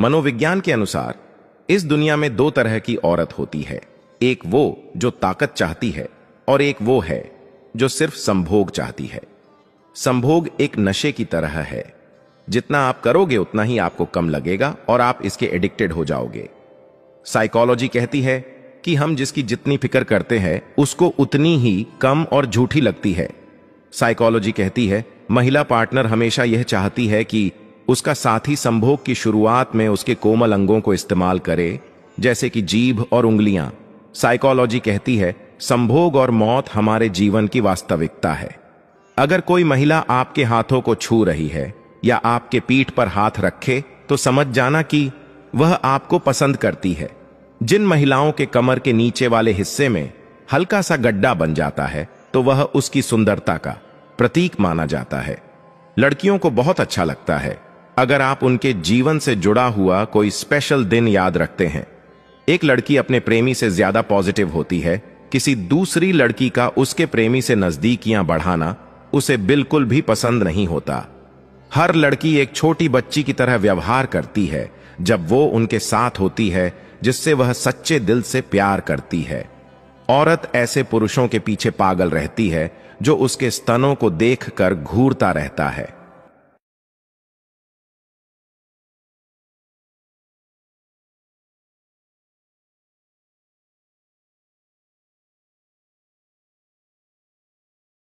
मनोविज्ञान के अनुसार इस दुनिया में दो तरह की औरत होती है एक वो जो ताकत चाहती है और एक वो है जो सिर्फ संभोग चाहती है संभोग एक नशे की तरह है जितना आप करोगे उतना ही आपको कम लगेगा और आप इसके एडिक्टेड हो जाओगे साइकोलॉजी कहती है कि हम जिसकी जितनी फिक्र करते हैं उसको उतनी ही कम और झूठी लगती है साइकोलॉजी कहती है महिला पार्टनर हमेशा यह चाहती है कि उसका साथी संभोग की शुरुआत में उसके कोमल अंगों को इस्तेमाल करे जैसे कि जीभ और उंगलियां साइकोलॉजी कहती है संभोग और मौत हमारे जीवन की वास्तविकता है अगर कोई महिला आपके हाथों को छू रही है या आपके पीठ पर हाथ रखे तो समझ जाना कि वह आपको पसंद करती है जिन महिलाओं के कमर के नीचे वाले हिस्से में हल्का सा गड्ढा बन जाता है तो वह उसकी सुंदरता का प्रतीक माना जाता है लड़कियों को बहुत अच्छा लगता है अगर आप उनके जीवन से जुड़ा हुआ कोई स्पेशल दिन याद रखते हैं एक लड़की अपने प्रेमी से ज्यादा पॉजिटिव होती है किसी दूसरी लड़की का उसके प्रेमी से नजदीकियां बढ़ाना उसे बिल्कुल भी पसंद नहीं होता हर लड़की एक छोटी बच्ची की तरह व्यवहार करती है जब वो उनके साथ होती है जिससे वह सच्चे दिल से प्यार करती है औरत ऐसे पुरुषों के पीछे पागल रहती है जो उसके स्तनों को देखकर घूरता रहता है